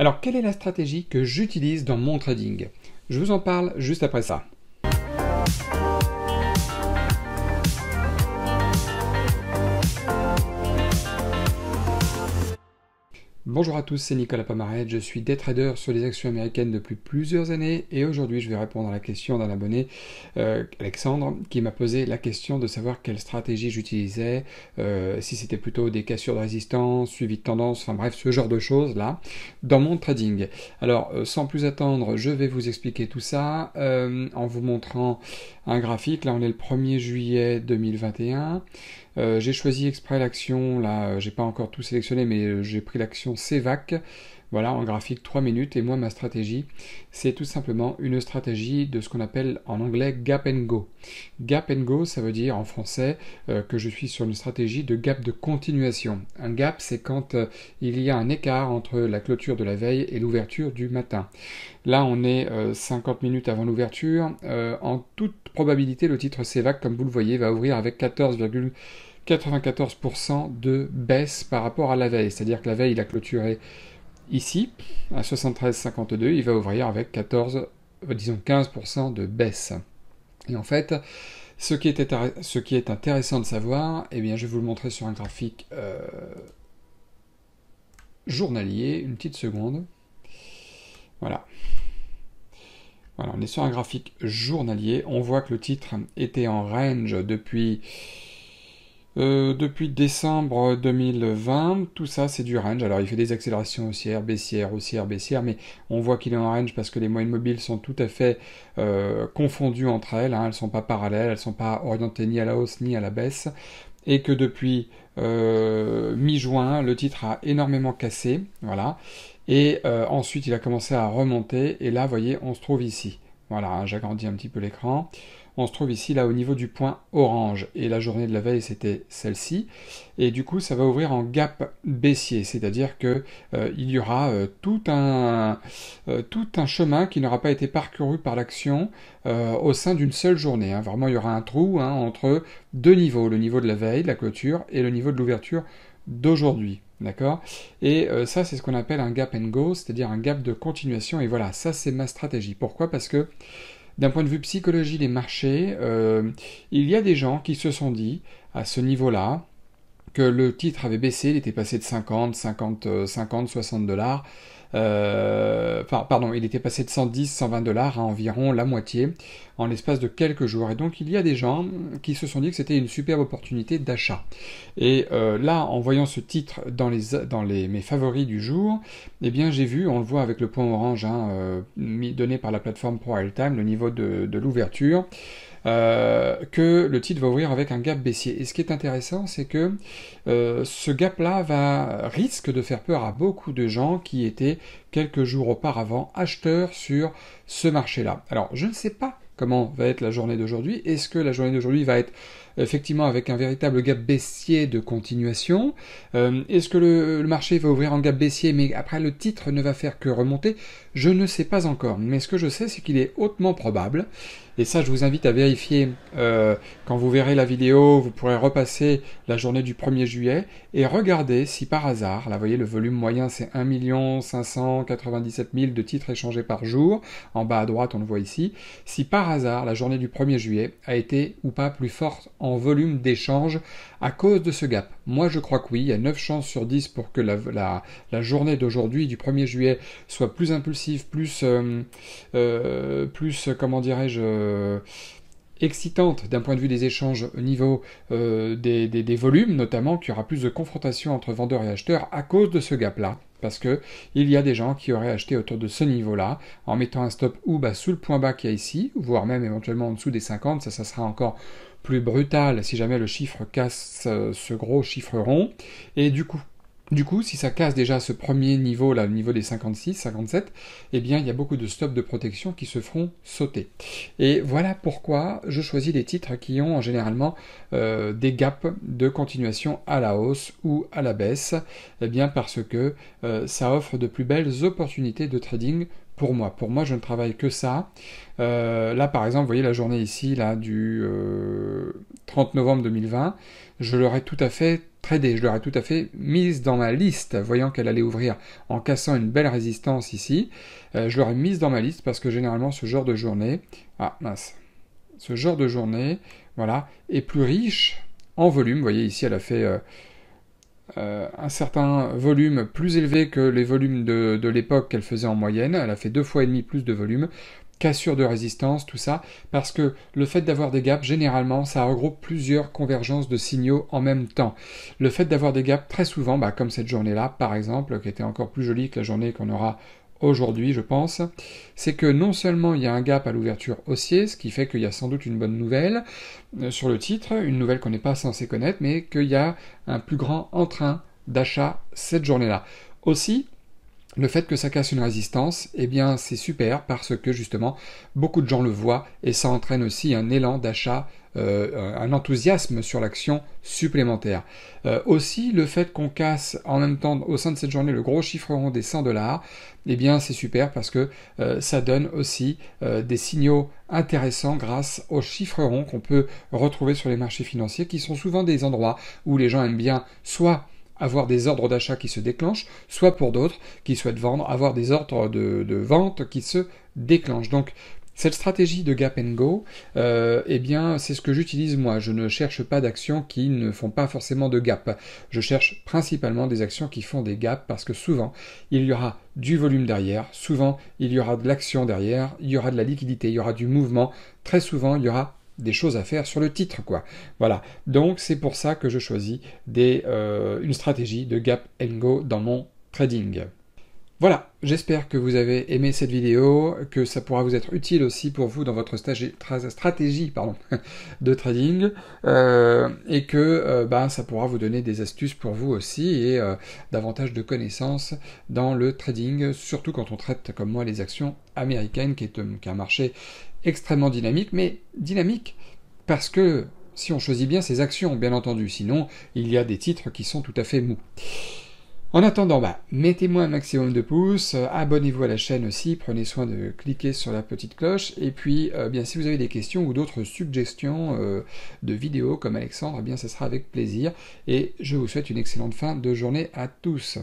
Alors, quelle est la stratégie que j'utilise dans mon trading Je vous en parle juste après ça. Bonjour à tous, c'est Nicolas Pomaret, je suis day trader sur les actions américaines depuis plusieurs années et aujourd'hui je vais répondre à la question d'un abonné, euh, Alexandre, qui m'a posé la question de savoir quelle stratégie j'utilisais, euh, si c'était plutôt des cassures de résistance, suivi de tendance, enfin bref, ce genre de choses là, dans mon trading. Alors euh, sans plus attendre, je vais vous expliquer tout ça en vous montrant un graphique. Là, on est le 1er juillet 2021. Euh, j'ai choisi exprès l'action, là, euh, j'ai pas encore tout sélectionné, mais euh, j'ai pris l'action cvac voilà, en graphique 3 minutes. Et moi, ma stratégie, c'est tout simplement une stratégie de ce qu'on appelle en anglais gap and go. Gap and go, ça veut dire en français euh, que je suis sur une stratégie de gap de continuation. Un gap, c'est quand euh, il y a un écart entre la clôture de la veille et l'ouverture du matin. Là, on est 50 euh, minutes avant l'ouverture. en toute probabilité, le titre CEVAC, comme vous le voyez, va ouvrir avec 14,94 de baisse par rapport à la veille. C'est-à-dire que la veille, il a clôturé Ici, à 73,52, il va ouvrir avec 14, euh, disons 15% de baisse. Et en fait, ce qui est, ce qui est intéressant de savoir, eh bien, je vais vous le montrer sur un graphique euh, journalier, une petite seconde. Voilà. Voilà, on est sur un graphique journalier. On voit que le titre était en range depuis euh, depuis décembre 2020, tout ça c'est du range. Alors il fait des accélérations haussières, baissières, haussières, baissières, mais on voit qu'il est en range parce que les moyennes mobiles sont tout à fait euh, confondues entre elles. Hein. Elles ne sont pas parallèles, elles ne sont pas orientées ni à la hausse ni à la baisse. Et que depuis euh, mi-juin, le titre a énormément cassé. Voilà. Et ensuite il a commencé à remonter. Et là, vous voyez, on se trouve ici. Voilà, hein, j'agrandis un petit peu l'écran on se trouve ici là au niveau du point orange. Et la journée de la veille, c'était celle-ci. Et du coup, ça va ouvrir en gap baissier, c'est-à-dire que euh, il y aura euh, tout, un, euh, tout un chemin qui n'aura pas été parcouru par l'action au sein d'une seule journée. Hein. Vraiment, il y aura un trou hein, entre deux niveaux, le niveau de la veille, de la clôture, et le niveau de l'ouverture d'aujourd'hui. D'accord Et ça, c'est ce qu'on appelle un gap and go, c'est-à-dire un gap de continuation. Et voilà, ça, c'est ma stratégie. Pourquoi Parce que d'un point de vue psychologie des marchés, euh, il y a des gens qui se sont dit, à ce niveau-là, que le titre avait baissé, il était passé de 50, 50, 50, 60 dollars euh, pardon, il était passé de 110, 120 dollars à environ la moitié en l'espace de quelques jours. Et donc il y a des gens qui se sont dit que c'était une superbe opportunité d'achat. Et euh, là, en voyant ce titre dans les dans les mes favoris du jour, eh bien j'ai vu, on le voit avec le point orange hein, euh, donné par la plateforme Pro Time, le niveau de l'ouverture. Euh, que le titre va ouvrir avec un gap baissier. Et ce qui est intéressant, c'est que euh, ce gap-là va risque de faire peur à beaucoup de gens qui étaient quelques jours auparavant acheteurs sur ce marché-là. Alors, je ne sais pas comment va être la journée d'aujourd'hui. Est-ce que la journée d'aujourd'hui va être effectivement avec un véritable gap baissier de continuation euh, Est-ce que le, marché va ouvrir en gap baissier mais après le titre ne va faire que remonter Je ne sais pas encore. Mais ce que je sais, c'est qu'il est hautement probable et ça, je vous invite à vérifier. Euh, quand vous verrez la vidéo, vous pourrez repasser la journée du 1er juillet et regarder si par hasard, là vous voyez le volume moyen c'est 1 597 000 de titres échangés par jour, en bas à droite on le voit ici, si par hasard la journée du 1er juillet a été ou pas plus forte en volume d'échange à cause de ce gap. Moi je crois que oui, il y a 9 chances sur 10 pour que la, journée d'aujourd'hui, du 1er juillet, soit plus impulsive, plus... Euh, euh, plus comment dirais-je euh, excitante d'un point de vue des échanges au niveau euh, des, volumes, notamment qu'il y aura plus de confrontation entre vendeurs et acheteurs à cause de ce gap-là. Parce que il y a des gens qui auraient acheté autour de ce niveau-là, en mettant un stop ou bas sous le point bas qu'il y a ici, voire même éventuellement en dessous des 50, ça, ça sera encore plus brutal si jamais le chiffre casse euh, ce gros chiffre rond. Et du coup, du coup, si ça casse déjà ce premier niveau, là, le niveau des 56, 57, eh bien, il y a beaucoup de stops de protection qui se feront sauter. Et voilà pourquoi je choisis des titres qui ont généralement euh, des gaps de continuation à la hausse ou à la baisse, eh bien, parce que euh, ça offre de plus belles opportunités de trading pour moi. Pour moi, je ne travaille que ça. Euh, là, par exemple, vous voyez la journée ici, là, du 30 euh, novembre 2020, je l'aurais tout à fait tradée, je l'aurais tout à fait mise dans ma liste, voyant qu'elle allait ouvrir en cassant une belle résistance ici. Euh, je l'aurais mise dans ma liste parce que généralement, ce genre de journée, ah mince, ce genre de journée, voilà, est plus riche en volume. Vous voyez ici, elle a fait euh, un certain volume plus élevé que les volumes de, de l'époque qu'elle faisait en moyenne. Elle a fait deux fois et demi plus de volume. Cassure de résistance, tout ça, parce que le fait d'avoir des gaps, généralement, ça regroupe plusieurs convergences de signaux en même temps. Le fait d'avoir des gaps, très souvent, bah, comme cette journée-là, par exemple, qui était encore plus jolie que la journée qu'on aura aujourd'hui, je pense, c'est que non seulement il y a un gap à l'ouverture haussier, ce qui fait qu'il y a sans doute une bonne nouvelle euh, sur le titre, une nouvelle qu'on n'est pas censé connaître, mais qu'il y a un plus grand entrain d'achat cette journée-là. Aussi, le fait que ça casse une résistance, eh bien c'est super parce que justement beaucoup de gens le voient et ça entraîne aussi un élan d'achat euh, un enthousiasme sur l'action supplémentaire. Euh, aussi, le fait qu'on casse en même temps au sein de cette journée le gros chiffre rond des 100 dollars, eh bien c'est super parce que euh, ça donne aussi des signaux intéressants grâce aux chiffres ronds qu'on peut retrouver sur les marchés financiers, qui sont souvent des endroits où les gens aiment bien soit avoir des ordres d'achat qui se déclenchent, soit pour d'autres qui souhaitent vendre, avoir des ordres de, de, vente qui se déclenchent. Donc cette stratégie de gap and go, euh, eh bien, c'est ce que j'utilise moi. Je ne cherche pas d'actions qui ne font pas forcément de gap. Je cherche principalement des actions qui font des gaps parce que souvent, il y aura du volume derrière, souvent, il y aura de l'action derrière, il y aura de la liquidité, il y aura du mouvement. Très souvent, il y aura des choses à faire sur le titre, quoi. Voilà. Donc, c'est pour ça que je choisis des, euh, une stratégie de gap and go dans mon trading. Voilà, j'espère que vous avez aimé cette vidéo, que ça pourra vous être utile aussi pour vous dans votre stratégie de trading, euh, et que euh, bah, ça pourra vous donner des astuces pour vous aussi et euh, davantage de connaissances dans le trading, surtout quand on traite comme moi les actions américaines, qui est, qui est un marché extrêmement dynamique, mais dynamique parce que si on choisit bien ses actions, bien entendu, sinon il y a des titres qui sont tout à fait mous. En attendant, bah, mettez-moi un maximum de pouces, euh, abonnez-vous à la chaîne aussi, prenez soin de cliquer sur la petite cloche, et puis euh, bien si vous avez des questions ou d'autres suggestions euh, de vidéos comme Alexandre, eh bien ce sera avec plaisir, et je vous souhaite une excellente fin de journée à tous.